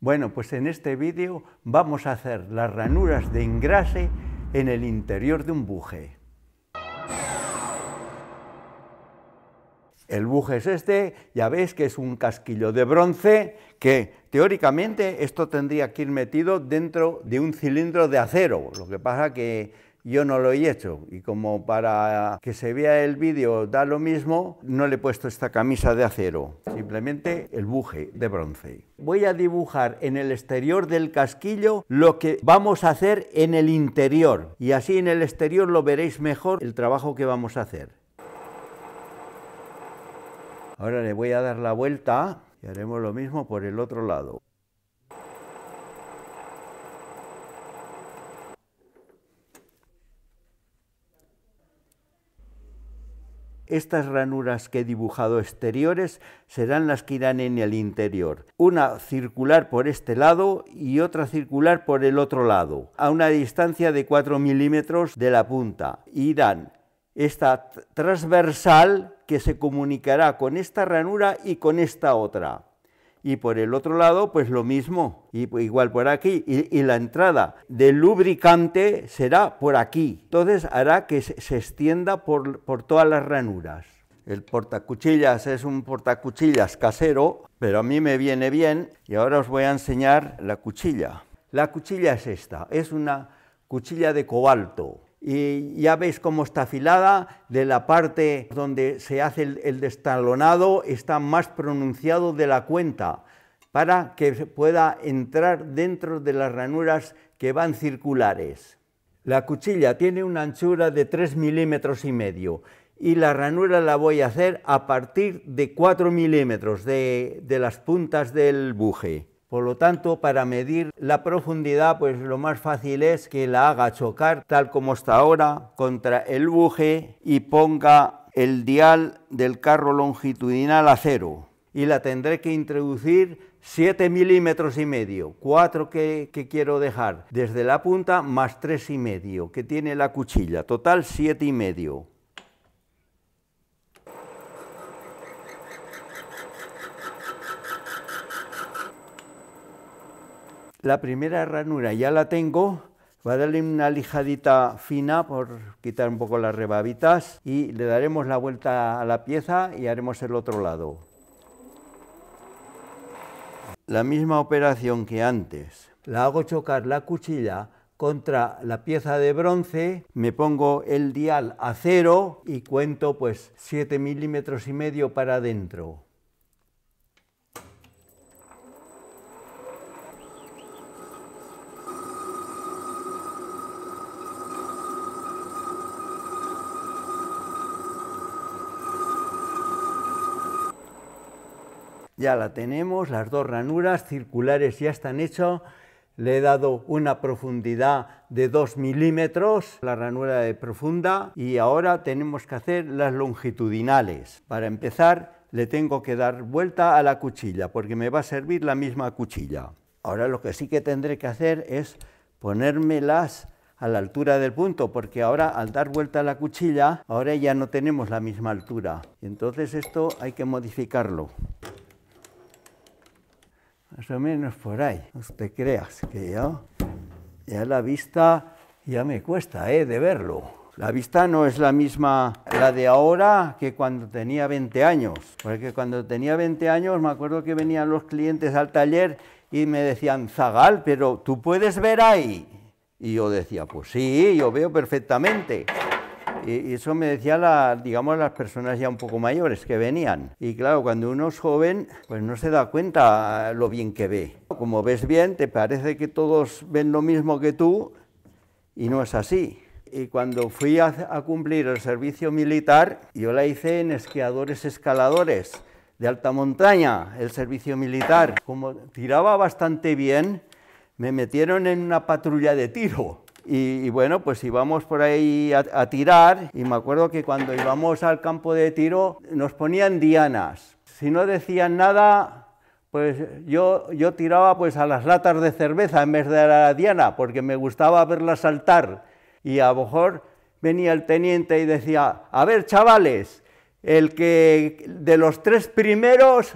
Bueno, pues en este vídeo vamos a hacer las ranuras de engrase en el interior de un buje. El buje es este, ya veis que es un casquillo de bronce que teóricamente esto tendría que ir metido dentro de un cilindro de acero, lo que pasa que yo no lo he hecho. Y como para que se vea el vídeo da lo mismo, no le he puesto esta camisa de acero, simplemente el buje de bronce. Voy a dibujar en el exterior del casquillo lo que vamos a hacer en el interior. Y así en el exterior lo veréis mejor el trabajo que vamos a hacer. Ahora le voy a dar la vuelta y haremos lo mismo por el otro lado. Estas ranuras que he dibujado exteriores serán las que irán en el interior. Una circular por este lado y otra circular por el otro lado, a una distancia de 4 milímetros de la punta. Irán esta transversal que se comunicará con esta ranura y con esta otra y por el otro lado, pues lo mismo, y, pues igual por aquí, y, la entrada del lubricante será por aquí. Entonces hará que se, extienda por, por, todas las ranuras. El portacuchillas es un portacuchillas casero, pero a mí me viene bien y ahora os voy a enseñar la cuchilla. La cuchilla es esta, es una cuchilla de cobalto y ya veis cómo está afilada, de la parte donde se hace el, destalonado está más pronunciado de la cuenta para que pueda entrar dentro de las ranuras que van circulares. La cuchilla tiene una anchura de 3 milímetros y medio y la ranura la voy a hacer a partir de 4 milímetros de las puntas del buje. Por lo tanto, para medir la profundidad, pues lo más fácil es que la haga chocar, tal como está ahora, contra el buje y ponga el dial del carro longitudinal a cero. Y la tendré que introducir 7 milímetros y medio, 4 que, quiero dejar desde la punta, más 3 y medio que tiene la cuchilla, total 7 y medio. la primera ranura ya la tengo, voy a darle una lijadita fina por quitar un poco las rebabitas y le daremos la vuelta a la pieza y haremos el otro lado. La misma operación que antes. La hago chocar la cuchilla contra la pieza de bronce, me pongo el dial a cero y cuento pues 7 milímetros y medio para adentro. ya la tenemos, las dos ranuras circulares ya están hechas, le he dado una profundidad de 2 milímetros, la ranura de profunda, y ahora tenemos que hacer las longitudinales. Para empezar, le tengo que dar vuelta a la cuchilla, porque me va a servir la misma cuchilla. Ahora lo que sí que tendré que hacer es ponérmelas a la altura del punto, porque ahora al dar vuelta a la cuchilla, ahora ya no tenemos la misma altura. Entonces esto hay que modificarlo más o menos por ahí. No te creas que yo, ya la vista ya me cuesta ¿eh? de verlo. La vista no es la misma, la de ahora, que cuando tenía 20 años. Porque cuando tenía 20 años me acuerdo que venían los clientes al taller y me decían, Zagal, pero tú puedes ver ahí. Y yo decía, pues sí, yo veo perfectamente. Y eso me decía, la, digamos, las personas ya un poco mayores que venían. Y claro, cuando uno es joven, pues no se da cuenta ah, lo bien que ve. Como ves bien, te parece que todos ven lo mismo que tú y no es así. Y cuando fui a cumplir el servicio militar, yo la hice en esquiadores escaladores de alta montaña, el servicio militar. Como tiraba bastante bien, me metieron en una patrulla de tiro. Y, bueno, pues íbamos por ahí a, tirar y me acuerdo que cuando íbamos al campo de tiro nos ponían dianas. Si no decían nada, pues yo, yo tiraba pues a las latas de cerveza en vez de a la diana, porque me gustaba verla saltar. Y a lo mejor venía el teniente y decía, a ver chavales, el que de los tres primeros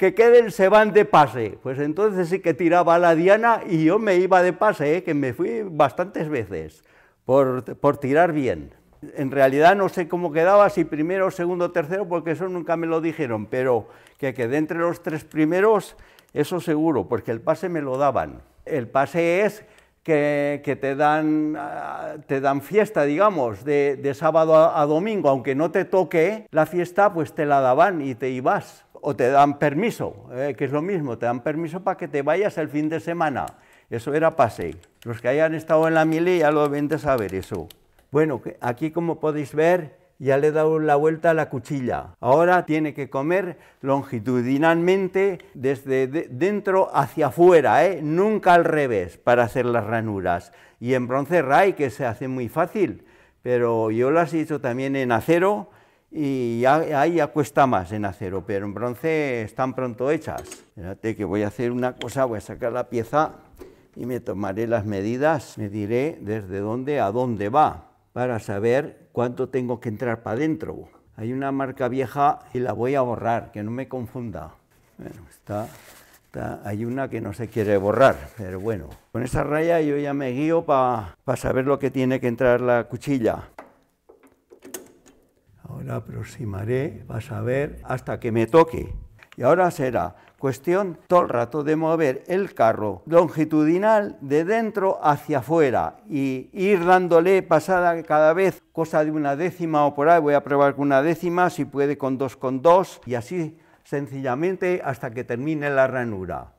que queden se van de pase. Pues entonces sí que tiraba la diana y yo me iba de pase, ¿eh? que me fui bastantes veces por, por tirar bien. En realidad no sé cómo quedaba, si primero, segundo, tercero, porque eso nunca me lo dijeron, pero que quedé entre los tres primeros, eso seguro, porque el pase me lo daban. El pase es que, que te, dan, ah, te dan fiesta, digamos, de, de sábado a domingo, aunque no te toque la fiesta, pues te la daban y te ibas o te dan permiso, eh, que es lo mismo, te dan permiso para que te vayas el fin de semana. Eso era pase. Los que hayan estado en la mili ya lo deben de saber eso. Bueno, aquí como podéis ver, ya le he dado la vuelta a la cuchilla. Ahora tiene que comer longitudinalmente desde dentro hacia afuera, ¿eh? nunca al revés, para hacer las ranuras. Y en bronce ray, que se hace muy fácil, pero yo lo he hecho también en acero, y ahí ya cuesta más en acero, pero en bronce están pronto hechas. Espérate que voy a hacer una cosa, voy a sacar la pieza y me tomaré las medidas, me diré desde dónde a dónde va, para saber cuánto tengo que entrar para adentro. Hay una marca vieja y la voy a borrar, que no me confunda. Bueno, hay una que no se quiere borrar, pero bueno. Con esa raya yo ya me guío para saber lo que tiene que entrar la cuchilla aproximaré, vas a ver, hasta que me toque. Y ahora será cuestión todo el rato de mover el carro longitudinal de dentro hacia afuera y ir dándole pasada cada vez cosa de una décima o por ahí, voy a probar con una décima, si puede con dos con dos y así sencillamente hasta que termine la ranura.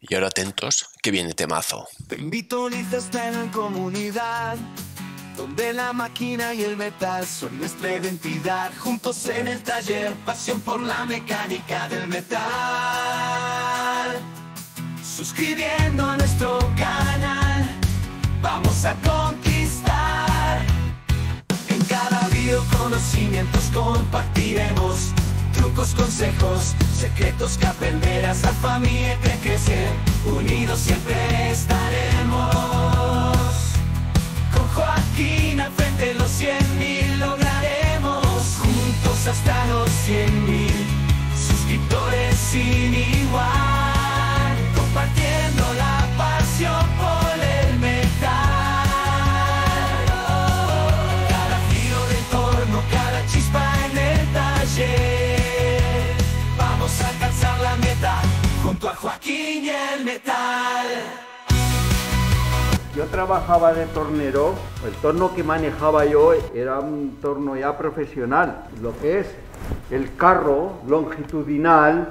Y ahora atentos, que viene temazo. Te invito en comunidad donde la máquina y el metal son nuestra identidad. Juntos en el taller, pasión por la mecánica del metal. Suscribiendo a nuestro canal, vamos a conquistar. En cada video conocimientos compartiremos. Trucos, consejos, secretos que aprenderás. La familia que e, crece, unidos siempre estaremos esquina frente a los 100 mil lograremos juntos hasta los cien mil suscriptores sin igual compartiendo la pasión por el metal cada giro de torno cada chispa en el taller vamos a alcanzar la meta junto a Joaquín y el metal yo trabajaba de tornero, el torno que manejaba yo era un torno ya profesional. Lo que es el carro longitudinal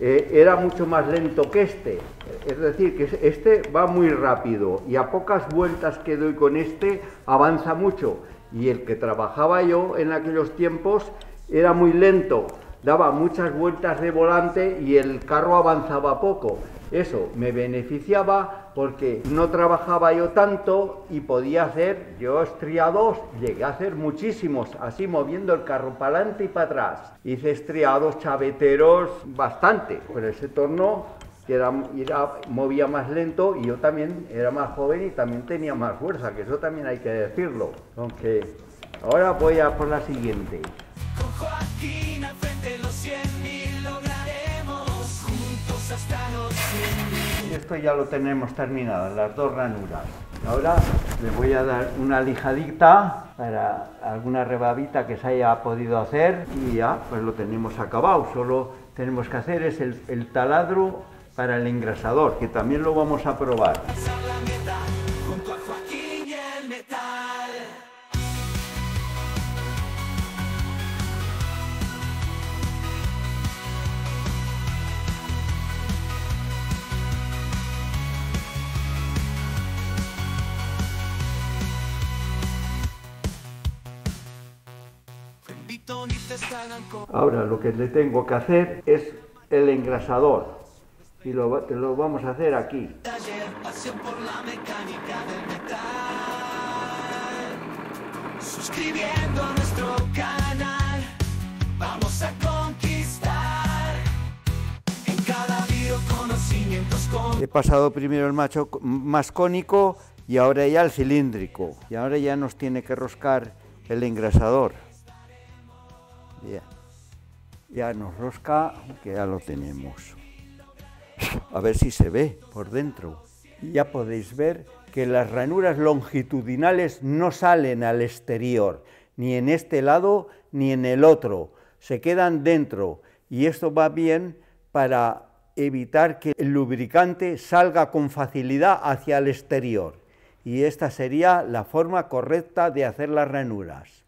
eh, era mucho más lento que este. Es decir, que este va muy rápido y a pocas vueltas que doy con este avanza mucho. Y el que trabajaba yo en aquellos tiempos era muy lento daba muchas vueltas de volante y el carro avanzaba poco. Eso me beneficiaba porque no trabajaba yo tanto y podía hacer, yo estriados, llegué a hacer muchísimos, así moviendo el carro para adelante y para atrás. Hice estriados, chaveteros, bastante, por ese torno que movía más lento y yo también era más joven y también tenía más fuerza, que eso también hay que decirlo. Aunque ahora voy a por la siguiente. Esto ya lo tenemos terminado, las dos ranuras. Ahora le voy a dar una lijadita para alguna rebabita que se haya podido hacer y ya pues lo tenemos acabado. Solo tenemos que hacer es el taladro para el engrasador, que también lo vamos a probar. Ahora lo que le tengo que hacer es el engrasador y lo, vamos a hacer aquí. nuestro canal, vamos a conquistar He pasado primero el macho más cónico y ahora ya el cilíndrico. Y ahora ya nos tiene que roscar el engrasador. Ya, ya nos rosca, que ya lo tenemos. A ver si se ve por dentro. Ya podéis ver que las ranuras longitudinales no salen al exterior, ni en este lado ni en el otro, se quedan dentro y esto va bien para evitar que el lubricante salga con facilidad hacia el exterior y esta sería la forma correcta de hacer las ranuras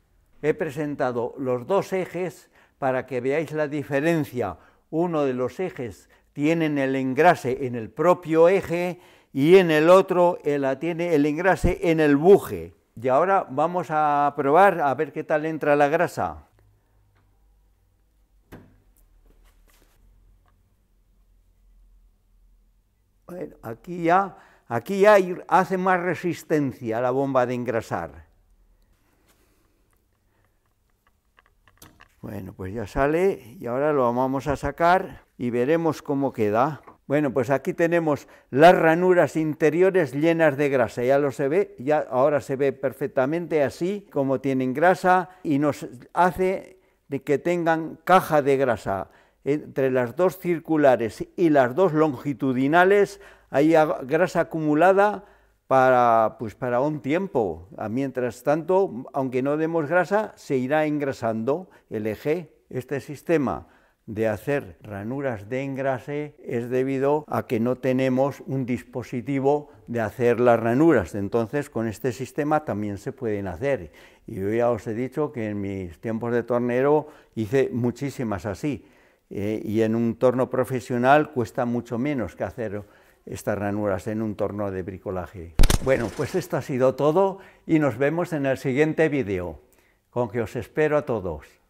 he presentado los dos ejes para que veáis la diferencia. Uno de los ejes tiene el engrase en el propio eje y en el otro eh, tiene el engrase en el buje. Y ahora vamos a probar a ver qué tal entra la grasa. Bueno, aquí ya, aquí ya hace más resistencia la bomba de engrasar. Bueno, pues ya sale y ahora lo vamos a sacar y veremos cómo queda. Bueno, pues aquí tenemos las ranuras interiores llenas de grasa, ya lo se ve, ya ahora se ve perfectamente así como tienen grasa y nos hace de que tengan caja de grasa entre las dos circulares y las dos longitudinales, hay grasa acumulada para, pues para un tiempo. Ah, mientras tanto, aunque no demos grasa, se irá engrasando el eje. Este sistema de hacer ranuras de engrase es debido a que no tenemos un dispositivo de hacer las ranuras. Entonces, con este sistema también se pueden hacer. Y yo ya os he dicho que en mis tiempos de tornero hice muchísimas así. Eh, y en un torno profesional cuesta mucho menos que hacer estas ranuras en un torno de bricolaje. Bueno, pues esto ha sido todo y nos vemos en el siguiente vídeo, con que os espero a todos.